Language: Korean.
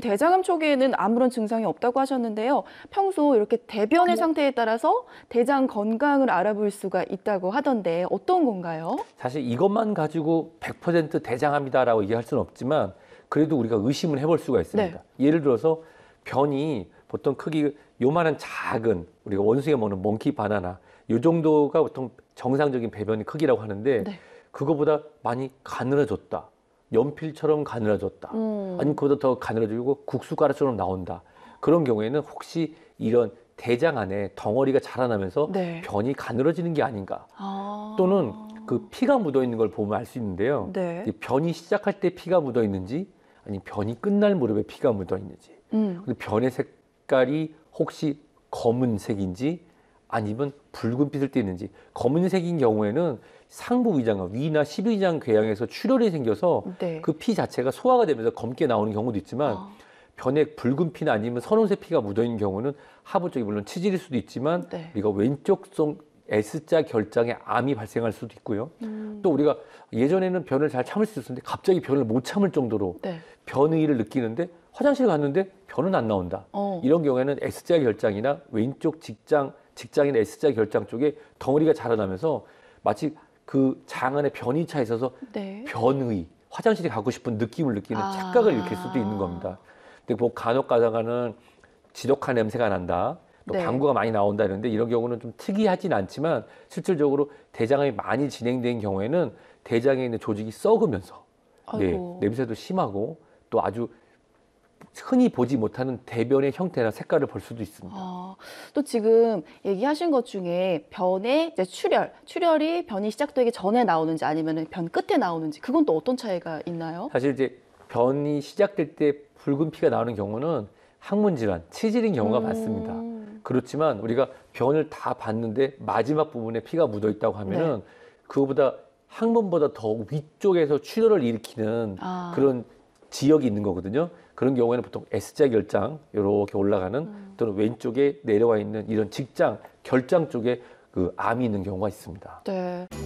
대장암 초기에는 아무런 증상이 없다고 하셨는데요. 평소 이렇게 대변의 네. 상태에 따라서 대장 건강을 알아볼 수가 있다고 하던데 어떤 건가요? 사실 이것만 가지고 100% 대장암이다라고 얘기할 수는 없지만 그래도 우리가 의심을 해볼 수가 있습니다. 네. 예를 들어서 변이 보통 크기 요만한 작은 우리가 원숭이가 먹는 몽키 바나나 요 정도가 보통 정상적인 배변의 크기라고 하는데 네. 그거보다 많이 가늘어졌다. 연필처럼 가늘어졌다. 음. 아니면 그보다 더 가늘어지고 국수가루처럼 나온다. 그런 경우에는 혹시 이런 대장 안에 덩어리가 자라나면서 네. 변이 가늘어지는 게 아닌가. 아. 또는 그 피가 묻어 있는 걸 보면 알 수 있는데요. 네. 변이 시작할 때 피가 묻어 있는지 아니 면 변이 끝날 무렵에 피가 묻어 있는지. 음. 근데 변의 색깔이 혹시 검은색인지 아니면 붉은빛을 띠는지 검은색인 경우에는 상부 위장관 위나 십위장 궤양에서 출혈이 생겨서 네. 그피 자체가 소화가 되면서 검게 나오는 경우도 있지만 아. 변액 붉은 피나 아니면 선홍색 피가 묻어 있는 경우는 하부 쪽이 물론 치질일 수도 있지만 네. 우리가 왼쪽성 S자 결장의 암이 발생할 수도 있고요. 음. 또 우리가 예전에는 변을 잘 참을 수 있었는데 갑자기 변을 못 참을 정도로 네. 변의를 느끼는데 화장실 갔는데 변은 안 나온다. 어. 이런 경우에는 S자 결장이나 왼쪽 직장 직장인 S자 결장 쪽에 덩어리가 자라나면서 마치 그 장 안에 변이 차 있어서 네. 변의 화장실에 가고 싶은 느낌을 느끼는 아. 착각을 일으킬 수도 있는 겁니다. 근데 뭐 간혹 가다가는 지독한 냄새가 난다. 또 네. 방구가 많이 나온다 이런데 이런 경우는 좀 특이하진 않지만 실질적으로 대장암이 많이 진행된 경우에는 대장에 있는 조직이 썩으면서 예, 냄새도 심하고 또 아주 흔히 보지 못하는 대변의 형태나 색깔을 볼 수도 있습니다. 아, 또 지금 얘기하신 것 중에 변의 이제 출혈, 출혈이 변이 시작되기 전에 나오는지 아니면 변 끝에 나오는지 그건 또 어떤 차이가 있나요? 사실 이제 변이 시작될 때 붉은 피가 나오는 경우는 항문 질환, 치질인 경우가 음... 많습니다. 그렇지만 우리가 변을 다 봤는데 마지막 부분에 피가 묻어 있다고 하면은 네. 그거보다 항문보다 더 위쪽에서 출혈을 일으키는 아... 그런 지역이 있는 거거든요. 그런 경우에는 보통 S자 결장 이렇게 올라가는 음. 또는 왼쪽에 내려와 있는 이런 직장 결장 쪽에 그 암이 있는 경우가 있습니다. 네.